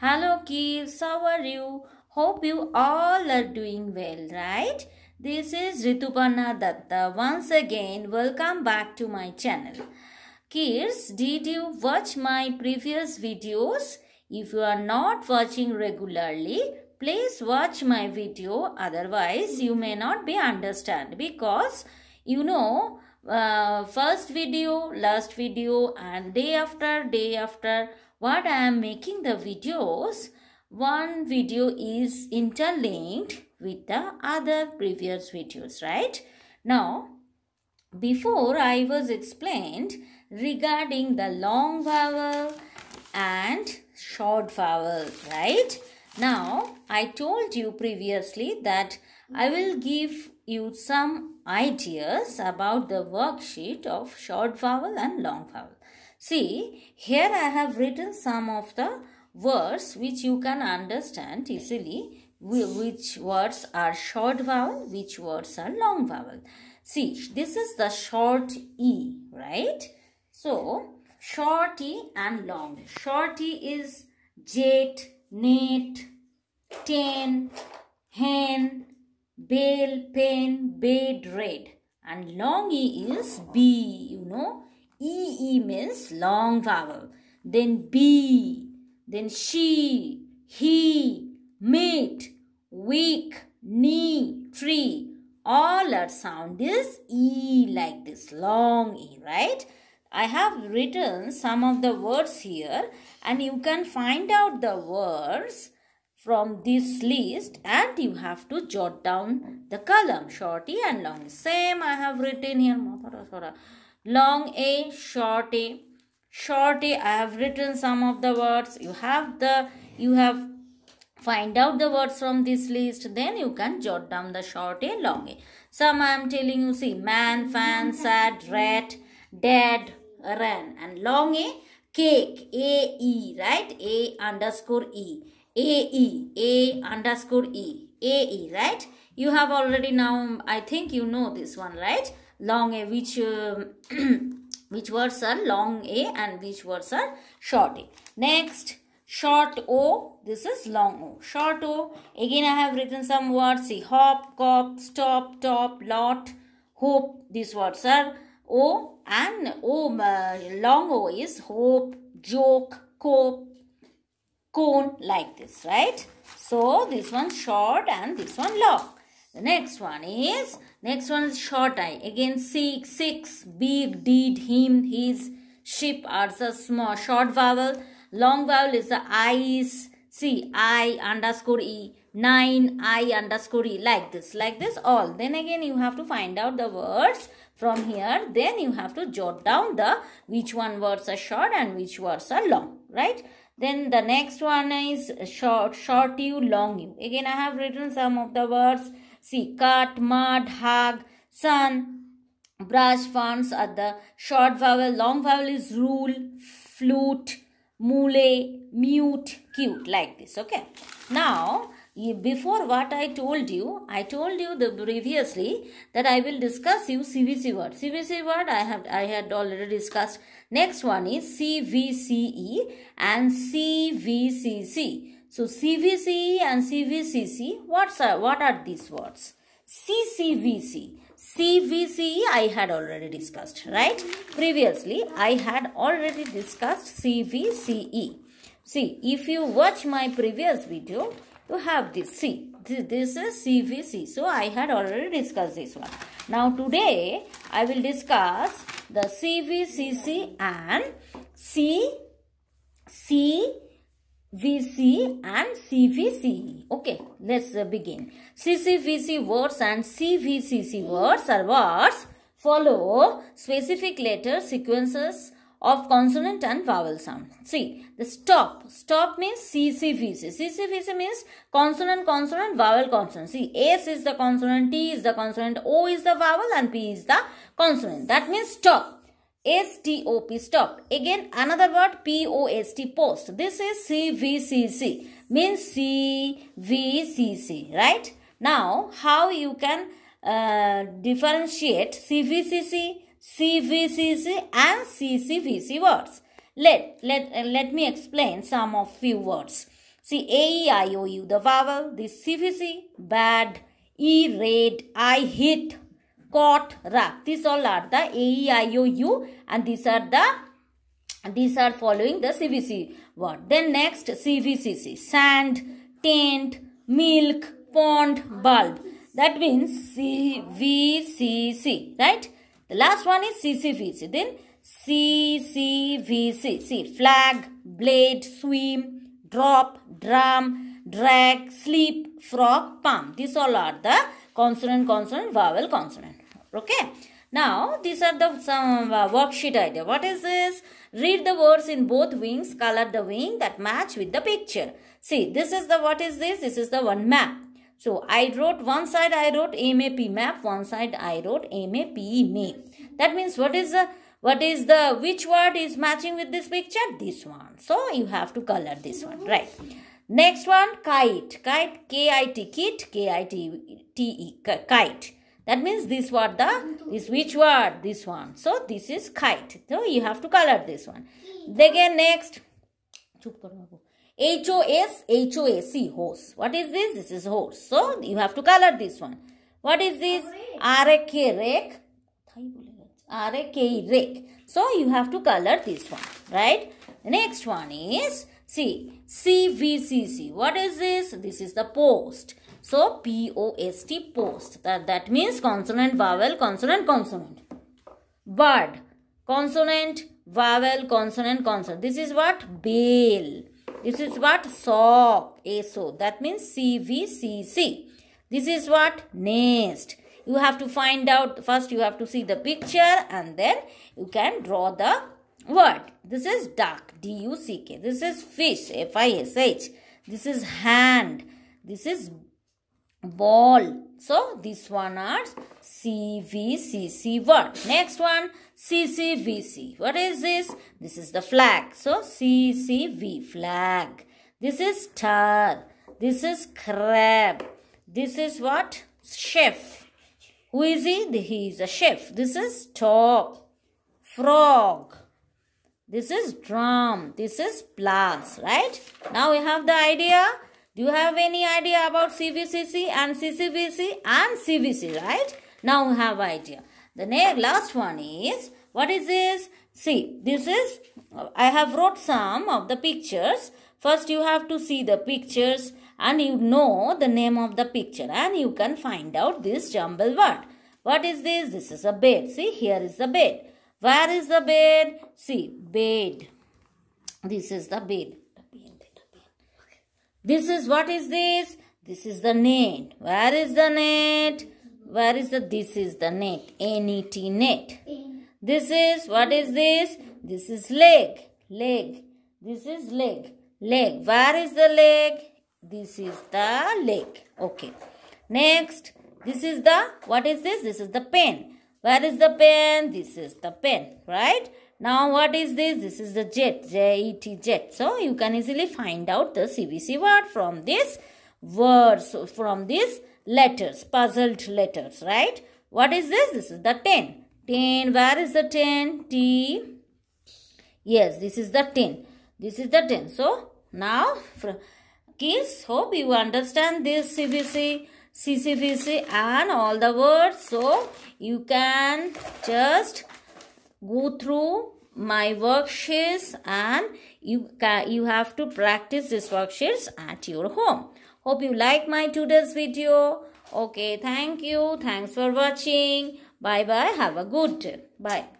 Hello kids, how are you? Hope you all are doing well, right? This is Rituparna Datta. Once again, welcome back to my channel. Kids, did you watch my previous videos? If you are not watching regularly, please watch my video. Otherwise, you may not be understand because you know uh, first video, last video and day after day after what I am making the videos, one video is interlinked with the other previous videos, right? Now, before I was explained regarding the long vowel and short vowel, right? Now, I told you previously that I will give you some ideas about the worksheet of short vowel and long vowel. See, here I have written some of the words which you can understand easily which words are short vowel, which words are long vowel. See, this is the short E, right? So, short E and long. Short E is jet, net, ten, hen, bail, pen, bed, red. And long E is B, you know. E, means long vowel. Then be, then she, he, meet week, knee, tree. All our sound is E like this long E, right? I have written some of the words here and you can find out the words from this list and you have to jot down the column shorty and long. Same I have written here long a short a short a i have written some of the words you have the you have find out the words from this list then you can jot down the short a long a some i am telling you see man fan sad rat dead, ran and long a cake a e right a underscore e a e a underscore e a e right you have already now i think you know this one right long a which um, which words are long a and which words are short a next short o this is long o short o again i have written some words see hop cop stop top lot hope these words are o and o long o is hope joke cope cone like this right so this one short and this one long the next one is, next one is short I. Again, six, six, big, did, him, his, ship are the small, short vowel. Long vowel is the eyes. See, I underscore E. 9, I underscore E. Like this, like this, all. Then again, you have to find out the words from here. Then you have to jot down the which one words are short and which words are long. Right? Then the next one is short, short you, long you. Again, I have written some of the words See, cut, mud, hug, sun, brush, fans are the short vowel. Long vowel is rule, flute, mule, mute, cute like this. Okay. Now, before what I told you, I told you the previously that I will discuss you CVC word. CVC word I have I had already discussed. Next one is CVCE and CVCC. So CVCE and CVCC, what's, are, uh, what are these words? CCVC. CVCE I had already discussed, right? Previously, I had already discussed CVCE. See, if you watch my previous video, you have this. See, this is CVC. So, I had already discussed this one. Now, today, I will discuss the CVCC and CCVC. VC and CVCE. Okay, let's uh, begin. CCVC words and CVCC words are words follow specific letter sequences of consonant and vowel sound. See, the stop. Stop means CCVC. CCVC means consonant, consonant, vowel, consonant. See, S is the consonant, T is the consonant, O is the vowel and P is the consonant. That means stop. STOP stop. Again another word POST post. This is CVCC means CVCC right. Now how you can uh, differentiate C V C C, C V C C, and CCVC words. Let, let, uh, let me explain some of few words. See A, E, I, O, U the vowel, this CVC, bad, E, red, I, hit, cot, rack. These all are the A, E, I, O, U and these are the these are following the CVC word. Then next CVCC. Sand, tent, milk, pond, bulb. That means CVCC. Right? The last one is CCVC. Then CCVC. See, flag, blade, swim, drop, drum, drag, sleep, frog, palm. These all are the consonant, consonant, vowel, consonant okay now these are the some uh, worksheet idea what is this read the words in both wings color the wing that match with the picture see this is the what is this this is the one map so I wrote one side I wrote MAP map, one side I wrote MAP map. That means what is the what is the which word is matching with this picture? This one. So you have to color this one, right? Next one kite. Kite K I T kit K I T T E kite. That means this word, the, this which word? This one. So this is kite. So you have to color this one. Again next. H-O-S, H-O-A-C, horse. What is this? This is horse. So you have to color this one. What is this? R-A-K, rake. R-A-K, rake. So you have to color this one, right? next one is C. C-V-C-C. What is this? This is the post. So P-O-S-T, post. That, that means consonant, vowel, consonant, consonant. Bird, consonant, vowel, consonant, consonant. This is what? bail. This is what? Sock, S-O. That means C-V-C-C. This is what? Nest. You have to find out, first you have to see the picture and then you can draw the word. This is duck, D-U-C-K. This is fish, F-I-S-H. This is hand. This is ball. So this one are CVCC word. Next one CCVC. What is this? This is the flag. So CCV flag. This is star. This is crab. This is what? Chef. Who is he? He is a chef. This is top. Frog. This is drum. This is blast. Right? Now we have the idea. Do you have any idea about CVCC and CCVC and CVC, right? Now have idea. The next last one is, what is this? See, this is, I have wrote some of the pictures. First, you have to see the pictures and you know the name of the picture and you can find out this jumble word. What is this? This is a bed. See, here is the bed. Where is the bed? See, bed. This is the bed. This is what is this? This is the net. Where is the net? Where is the this is the net? N-E-T net. This is what is this? This is leg. Leg. This is leg. Leg. Where is the leg? This is the leg. Okay. Next. This is the what is this? This is the pen. Where is the pen? This is the pen. Right? Now what is this? This is the jet, J-E-T, jet. So you can easily find out the CVC word from this words, from these letters, puzzled letters, right? What is this? This is the 10. 10, where is the 10? T. Yes, this is the 10. This is the 10. So now, kids, hope you understand this CVC. CCVC and all the words. So you can just go through my worksheets and you, you have to practice these worksheets at your home. Hope you like my today's video. Okay, thank you. Thanks for watching. Bye-bye. Have a good day. Bye.